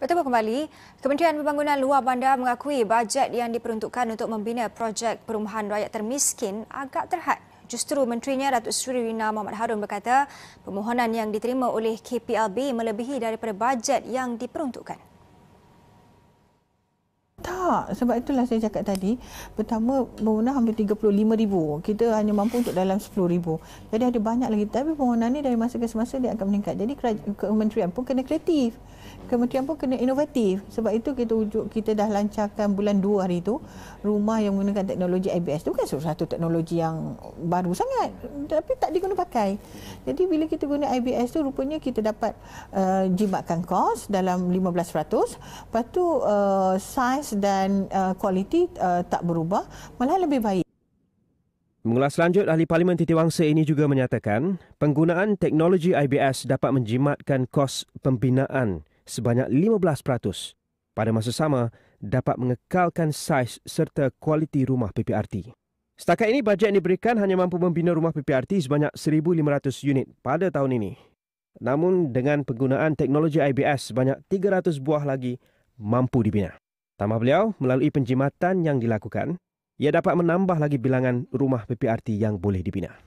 Bertemu kembali, Kementerian Pembangunan Luar Bandar mengakui bajet yang diperuntukkan untuk membina projek perumahan rakyat termiskin agak terhad. Justru Menterinya Datuk Seri Rina Mohamed Harun berkata, permohonan yang diterima oleh KPLB melebihi daripada bajet yang diperuntukkan tak. Sebab itulah saya cakap tadi, pertama pembangunan hampir 35 ribu. Kita hanya mampu untuk dalam 10 ribu. Jadi ada banyak lagi. Tapi pembangunan ni dari masa ke semasa dia akan meningkat. Jadi kementerian pun kena kreatif. Kementerian pun kena inovatif. Sebab itu kita wujud, kita dah lancarkan bulan 2 hari itu rumah yang menggunakan teknologi IBS. Itu bukan satu teknologi yang baru sangat. Tapi tak diguna pakai. Jadi bila kita guna IBS tu rupanya kita dapat uh, jimatkan kos dalam 15%. Lepas tu uh, eh, size dan dan uh, kualiti uh, tak berubah, malah lebih baik. Mengulas lanjut, Ahli Parlimen Titi Wangsa ini juga menyatakan penggunaan teknologi IBS dapat menjimatkan kos pembinaan sebanyak 15% pada masa sama dapat mengekalkan saiz serta kualiti rumah PPRT. Setakat ini, bajet yang diberikan hanya mampu membina rumah PPRT sebanyak 1,500 unit pada tahun ini. Namun, dengan penggunaan teknologi IBS, sebanyak 300 buah lagi mampu dibina. Tambah beliau, melalui penjimatan yang dilakukan, ia dapat menambah lagi bilangan rumah PPRT yang boleh dibina.